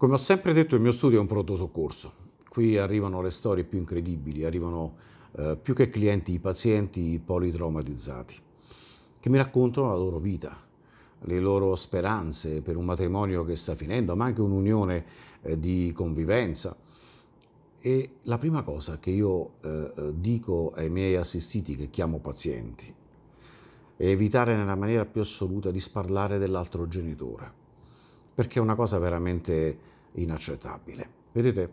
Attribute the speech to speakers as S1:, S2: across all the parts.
S1: Come ho sempre detto il mio studio è un pronto soccorso, qui arrivano le storie più incredibili, arrivano eh, più che clienti i pazienti politraumatizzati, che mi raccontano la loro vita, le loro speranze per un matrimonio che sta finendo, ma anche un'unione eh, di convivenza. E la prima cosa che io eh, dico ai miei assistiti, che chiamo pazienti, è evitare nella maniera più assoluta di sparlare dell'altro genitore perché è una cosa veramente inaccettabile. Vedete,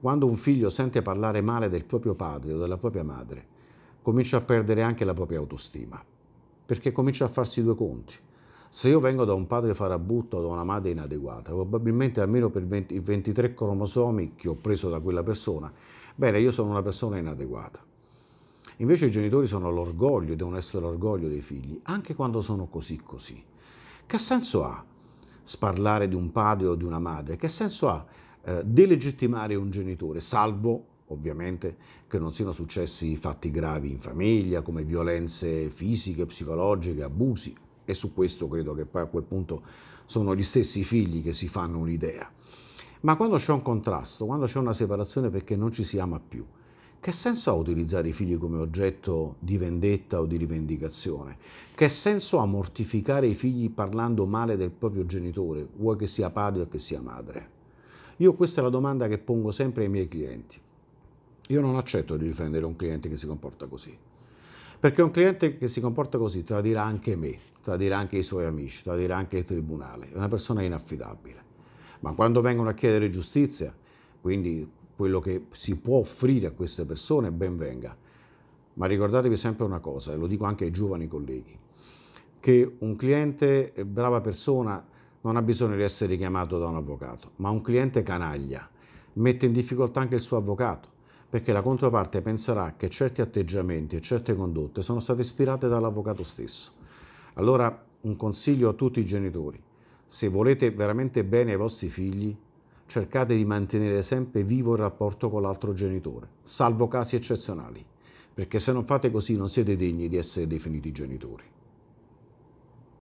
S1: quando un figlio sente parlare male del proprio padre o della propria madre, comincia a perdere anche la propria autostima, perché comincia a farsi due conti. Se io vengo da un padre farabutto o da una madre inadeguata, probabilmente almeno per 20, i 23 cromosomi che ho preso da quella persona, bene, io sono una persona inadeguata. Invece i genitori sono l'orgoglio, devono essere l'orgoglio dei figli, anche quando sono così così. Che senso ha? sparlare di un padre o di una madre? Che senso ha eh, delegittimare un genitore, salvo ovviamente che non siano successi fatti gravi in famiglia, come violenze fisiche, psicologiche, abusi, e su questo credo che poi a quel punto sono gli stessi figli che si fanno un'idea. Ma quando c'è un contrasto, quando c'è una separazione perché non ci si ama più, che senso ha utilizzare i figli come oggetto di vendetta o di rivendicazione? Che senso ha mortificare i figli parlando male del proprio genitore, vuoi che sia padre o che sia madre? Io questa è la domanda che pongo sempre ai miei clienti. Io non accetto di difendere un cliente che si comporta così. Perché un cliente che si comporta così tradirà anche me, tradirà anche i suoi amici, tradirà anche il tribunale. È una persona inaffidabile. Ma quando vengono a chiedere giustizia, quindi quello che si può offrire a queste persone, ben venga. Ma ricordatevi sempre una cosa, e lo dico anche ai giovani colleghi, che un cliente, eh, brava persona, non ha bisogno di essere richiamato da un avvocato, ma un cliente canaglia mette in difficoltà anche il suo avvocato, perché la controparte penserà che certi atteggiamenti e certe condotte sono state ispirate dall'avvocato stesso. Allora un consiglio a tutti i genitori, se volete veramente bene ai vostri figli, cercate di mantenere sempre vivo il rapporto con l'altro genitore, salvo casi eccezionali, perché se non fate così non siete degni di essere definiti genitori.